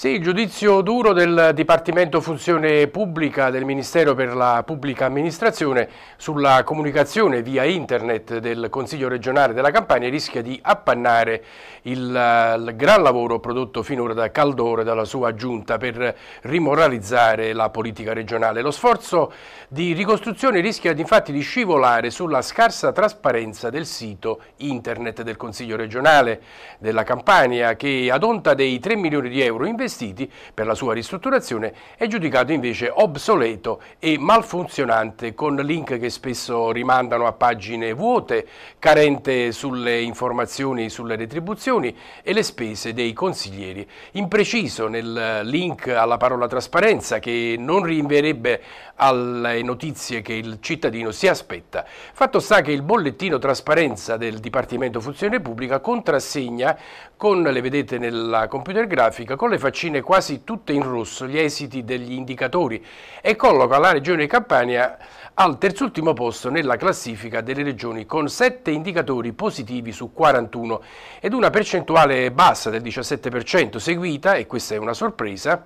Sì, il giudizio duro del Dipartimento Funzione Pubblica del Ministero per la Pubblica Amministrazione sulla comunicazione via internet del Consiglio regionale della Campania rischia di appannare il, eh, il gran lavoro prodotto finora da Caldoro e dalla sua giunta per rimoralizzare la politica regionale. Lo sforzo di ricostruzione rischia infatti di scivolare sulla scarsa trasparenza del sito internet del Consiglio regionale della Campania che ad onta dei 3 milioni di euro investiti investiti per la sua ristrutturazione è giudicato invece obsoleto e malfunzionante con link che spesso rimandano a pagine vuote, carente sulle informazioni sulle retribuzioni e le spese dei consiglieri, impreciso nel link alla parola trasparenza che non rinvierebbe alle notizie che il cittadino si aspetta. Fatto sta che il bollettino trasparenza del Dipartimento Funzione Pubblica contrassegna con le vedete nella computer grafica con le faccende vaccine quasi tutte in rosso gli esiti degli indicatori e colloca la regione Campania al terzultimo posto nella classifica delle regioni con 7 indicatori positivi su 41 ed una percentuale bassa del 17%, seguita, e questa è una sorpresa,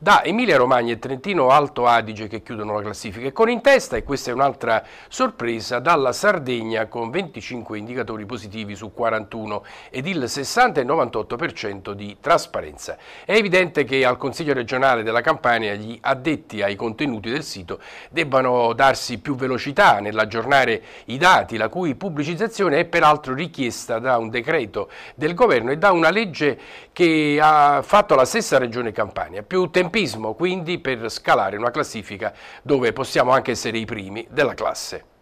da Emilia Romagna e Trentino Alto Adige che chiudono la classifica e con in testa, e questa è un'altra sorpresa, dalla Sardegna con 25 indicatori positivi su 41 ed il 60 e 98% di trasparenza. È evidente che al Consiglio regionale della Campania gli addetti ai contenuti del sito debbano darsi più velocità nell'aggiornare i dati, la cui pubblicizzazione è peraltro richiesta da un decreto del governo e da una legge che ha fatto la stessa regione Campania. Più tempo tempismo quindi per scalare una classifica dove possiamo anche essere i primi della classe.